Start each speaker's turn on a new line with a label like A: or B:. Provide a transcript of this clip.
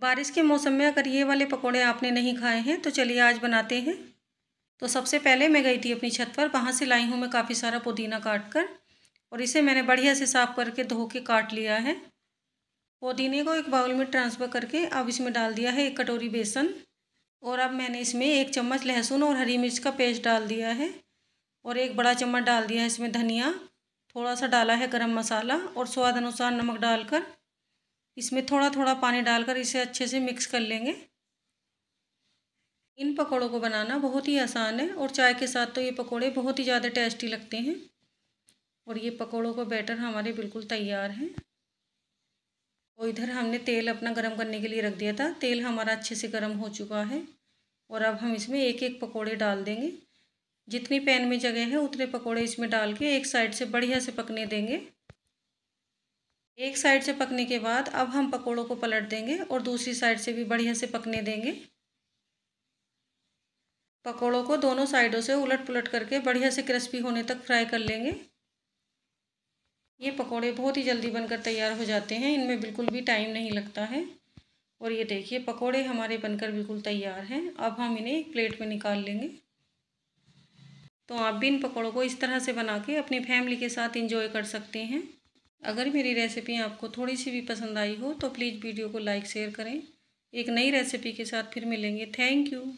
A: बारिश के मौसम में अगर ये वाले पकोड़े आपने नहीं खाए हैं तो चलिए आज बनाते हैं तो सबसे पहले मैं गई थी अपनी छत पर वहाँ से लाई हूँ मैं काफ़ी सारा पुदीना काट कर और इसे मैंने बढ़िया से साफ़ करके धो के काट लिया है पुदीने को एक बाउल में ट्रांसफ़र करके अब इसमें डाल दिया है एक कटोरी बेसन और अब मैंने इसमें एक चम्मच लहसुन और हरी मिर्च का पेस्ट डाल दिया है और एक बड़ा चम्मच डाल दिया है इसमें धनिया थोड़ा सा डाला है गर्म मसाला और स्वाद अनुसार नमक डालकर इसमें थोड़ा थोड़ा पानी डालकर इसे अच्छे से मिक्स कर लेंगे इन पकौड़ों को बनाना बहुत ही आसान है और चाय के साथ तो ये पकौड़े बहुत ही ज़्यादा टेस्टी लगते हैं और ये पकौड़ों का बैटर हमारे बिल्कुल तैयार है और इधर हमने तेल अपना गरम करने के लिए रख दिया था तेल हमारा अच्छे से गरम हो चुका है और अब हम इसमें एक एक पकौड़े डाल देंगे जितनी पैन में जगह है उतने पकौड़े इसमें डाल के एक साइड से बढ़िया से पकने देंगे एक साइड से पकने के बाद अब हम पकोड़ों को पलट देंगे और दूसरी साइड से भी बढ़िया से पकने देंगे पकोड़ों को दोनों साइडों से उलट पुलट करके बढ़िया से क्रिस्पी होने तक फ्राई कर लेंगे ये पकोड़े बहुत ही जल्दी बनकर तैयार हो जाते हैं इनमें बिल्कुल भी टाइम नहीं लगता है और ये देखिए पकोड़े हमारे बनकर बिल्कुल तैयार हैं अब हम इन्हें एक प्लेट में निकाल लेंगे तो आप भी इन पकोड़ों को इस तरह से बना के अपनी फैमिली के साथ इंजॉय कर सकते हैं अगर मेरी रेसिपी आपको थोड़ी सी भी पसंद आई हो तो प्लीज़ वीडियो को लाइक शेयर करें एक नई रेसिपी के साथ फिर मिलेंगे थैंक यू